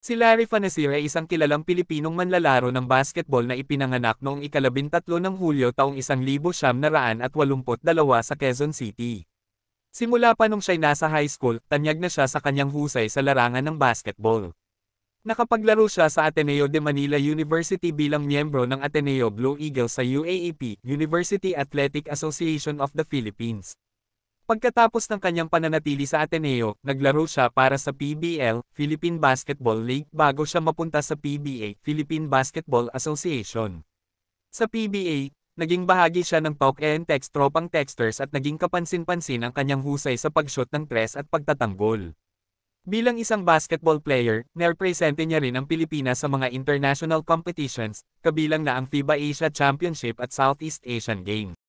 Si Larry Fanasir ay isang kilalang Pilipinong manlalaro ng basketball na ipinanganak noong ikalabintatlo ng Hulyo taong 1982 sa Quezon City. Simula pa nung siya'y nasa high school, tanyag na siya sa kanyang husay sa larangan ng basketball. Nakapaglaro siya sa Ateneo de Manila University bilang miyembro ng Ateneo Blue Eagles sa UAAP, e University Athletic Association of the Philippines. Pagkatapos ng kanyang pananatili sa Ateneo, naglaro siya para sa PBL, Philippine Basketball League bago siya mapunta sa PBA, Philippine Basketball Association. Sa PBA, naging bahagi siya ng Talk and Text Tropang Texters at naging kapansin-pansin ang kanyang husay sa pagshoot ng tres at pagtatanggol. Bilang isang basketball player, nerpresente niya rin ang Pilipinas sa mga international competitions, kabilang na ang FIBA Asia Championship at Southeast Asian Games.